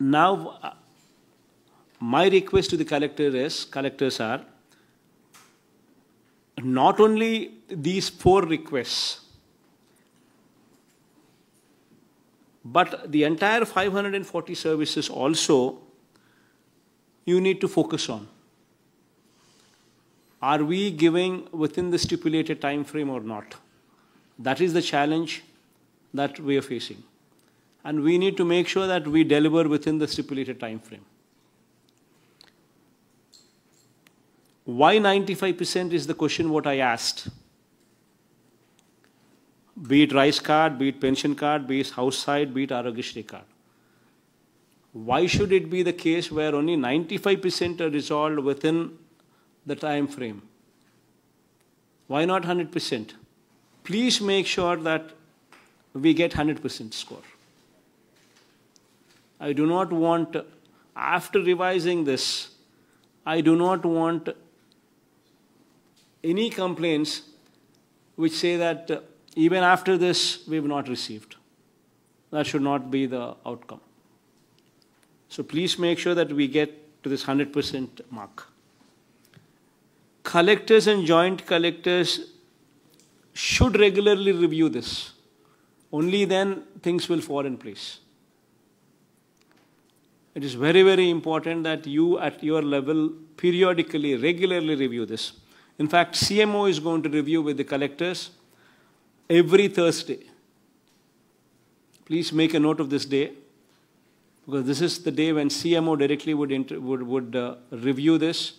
now uh, my request to the collector is, collectors are, not only these four requests, but the entire 540 services also you need to focus on. Are we giving within the stipulated time frame or not? That is the challenge that we are facing and we need to make sure that we deliver within the stipulated time frame. Why 95% is the question what I asked. Be it rice card, be it pension card, be it house side, be it Arogishri card. Why should it be the case where only 95% are resolved within the time frame? Why not 100%? Please make sure that we get 100% score. I do not want, after revising this, I do not want any complaints which say that uh, even after this, we have not received. That should not be the outcome. So please make sure that we get to this 100% mark. Collectors and joint collectors should regularly review this. Only then things will fall in place. It is very, very important that you at your level periodically, regularly review this. In fact, CMO is going to review with the collectors every Thursday. Please make a note of this day because this is the day when CMO directly would, would, would uh, review this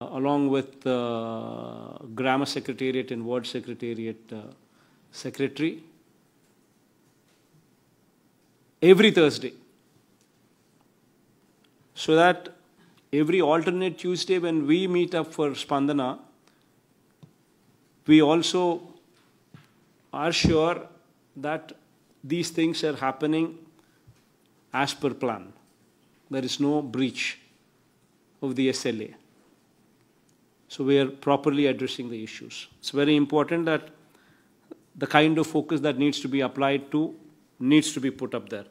uh, along with uh, grammar secretariat and word secretariat uh, secretary every Thursday so that every alternate Tuesday when we meet up for Spandana, we also are sure that these things are happening as per plan. There is no breach of the SLA. So we are properly addressing the issues. It's very important that the kind of focus that needs to be applied to needs to be put up there.